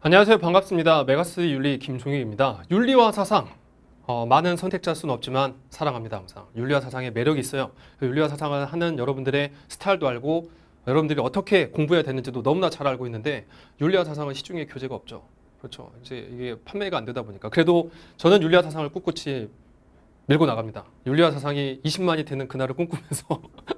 안녕하세요 반갑습니다 메가스 윤리 김종익입니다 윤리와 사상 어, 많은 선택자 수는 없지만 사랑합니다 항상 윤리와 사상의 매력이 있어요 윤리와 사상을 하는 여러분들의 스타일도 알고 여러분들이 어떻게 공부해야 되는지도 너무나 잘 알고 있는데 윤리와 사상은 시중에 교재가 없죠 그렇죠 이제 이게 판매가 안 되다 보니까 그래도 저는 윤리와 사상을 꿋꿋이 밀고 나갑니다 윤리와 사상이 20만이 되는 그날을 꿈꾸면서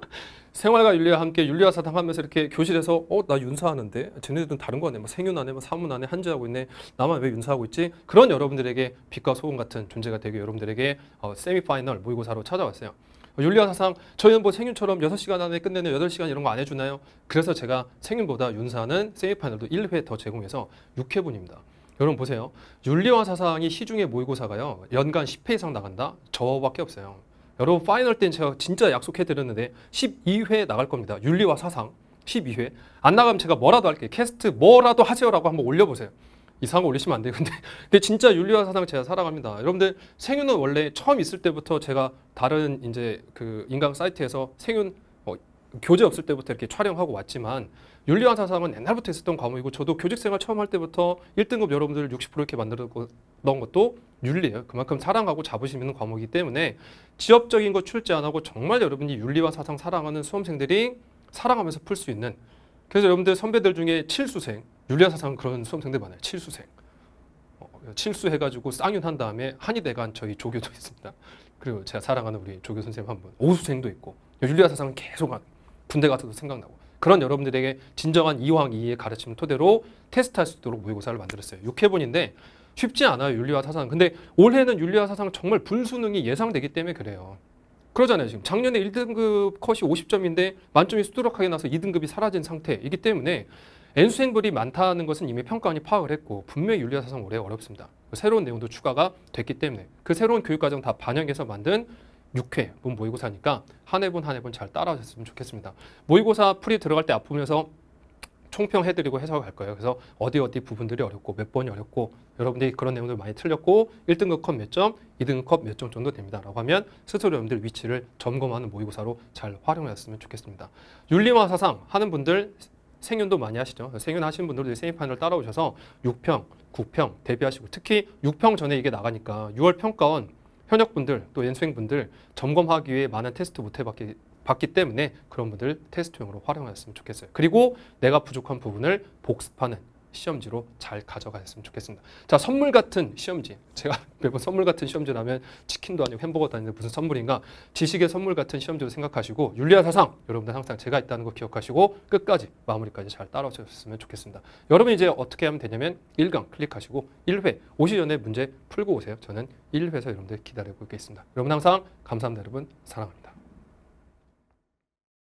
생활과 윤리와 함께 윤리와 사탐 하면서 이렇게 교실에서 어 나 윤사하는데 쟤네들은 다른 거안 해. 뭐 생윤 안 해, 뭐 사문 안 해, 한주하고 있네. 나만 왜 윤사하고 있지? 그런 여러분들에게 빛과 소금 같은 존재가 되게 여러분들에게 어, 세미파이널 모의고사로 찾아왔어요. 윤리와 사상 저희는 뭐 생윤처럼 6시간 안에 끝내는 8시간 이런 거 안 해주나요? 그래서 제가 생윤보다 윤사는 하 세미파이널도 1회 더 제공해서 6회분입니다. 여러분 보세요. 윤리와 사상이 시중에 모의고사가요. 연간 10회 이상 나간다? 저밖에 없어요. 여러분 파이널 때는 제가 진짜 약속해드렸는데 12회 나갈 겁니다. 윤리와 사상 12회. 안 나가면 제가 뭐라도 할게요. 캐스트 뭐라도 하세요라고 한번 올려보세요. 이상한 거 올리시면 안 돼요. 근데, 근데 진짜 윤리와 사상 제가 사랑합니다. 여러분들 생윤은 원래 처음 있을 때부터 제가 다른 이제 그 인강 사이트에서 생윤 교재 없을 때부터 이렇게 촬영하고 왔지만 윤리와 사상은 옛날부터 있었던 과목이고 저도 교직생활 처음 할 때부터 1등급 여러분들 60% 이렇게 만들었던 것도 윤리예요. 그만큼 사랑하고 자부심 있는 과목이기 때문에 지엽적인 거 출제 안 하고 정말 여러분이 윤리와 사상 사랑하는 수험생들이 사랑하면서 풀 수 있는 그래서 여러분들 선배들 중에 칠수생 윤리와 사상 그런 수험생들 많아요. 칠수생 어, 칠수해가지고 쌍윤한 다음에 한의대 간 저희 조교도 있습니다. 그리고 제가 사랑하는 우리 조교 선생님 한 분, 오수생도 있고 윤리와 사상은 계속 한 군대 가서도 생각나고 그런 여러분들에게 진정한 이황 이의 가르침을 토대로 테스트할 수 있도록 모의고사를 만들었어요. 6회분인데 쉽지 않아요. 윤리와 사상. 근데 올해는 윤리와 사상 정말 불수능이 예상되기 때문에 그래요. 그러잖아요. 지금 작년에 1등급 컷이 50점인데 만점이 수두룩하게 나서 2등급이 사라진 상태이기 때문에 N수행불이 많다는 것은 이미 평가원이 파악을 했고 분명히 윤리와 사상 올해 어렵습니다. 새로운 내용도 추가가 됐기 때문에 그 새로운 교육과정 다 반영해서 만든 6회 본 모의고사니까 한 해분 한 해분 잘따라하셨으면 좋겠습니다. 모의고사 풀이 들어갈 때아프면서 총평해드리고 해석할 거예요. 그래서 어디 어디 부분들이 어렵고 몇 번이 어렵고 여러분들이 그런 내용들 많이 틀렸고 1등급 컵 몇 점, 2등급 컵 몇 점 정도 됩니다. 라고 하면 스스로 여러분들 위치를 점검하는 모의고사로 잘 활용하셨으면 좋겠습니다. 윤리와 사상 하는 분들 생윤도 많이 하시죠. 생윤 하시는 분들도 세미판을 따라오셔서 6평, 9평 대비하시고 특히 6평 전에 이게 나가니까 6월 평가원 현역분들 또 연수생분들 점검하기 위해 많은 테스트 못 해봤기 봤기 때문에 그런 분들 테스트용으로 활용하셨으면 좋겠어요. 그리고 내가 부족한 부분을 복습하는 시험지로 잘 가져가셨으면 좋겠습니다. 자, 선물 같은 시험지. 제가 매번 선물 같은 시험지라면 치킨도 아니고 햄버거도 아닌데 무슨 선물인가. 지식의 선물 같은 시험지로 생각하시고 윤리와 사상, 여러분들 항상 제가 있다는 거 기억하시고 끝까지 마무리까지 잘 따라오셨으면 좋겠습니다. 여러분 이제 어떻게 하면 되냐면 1강 클릭하시고 1회 오시 전에 문제 풀고 오세요. 저는 1회에서 여러분들 기다리고 있겠습니다. 여러분 항상 감사합니다. 여러분 사랑합니다.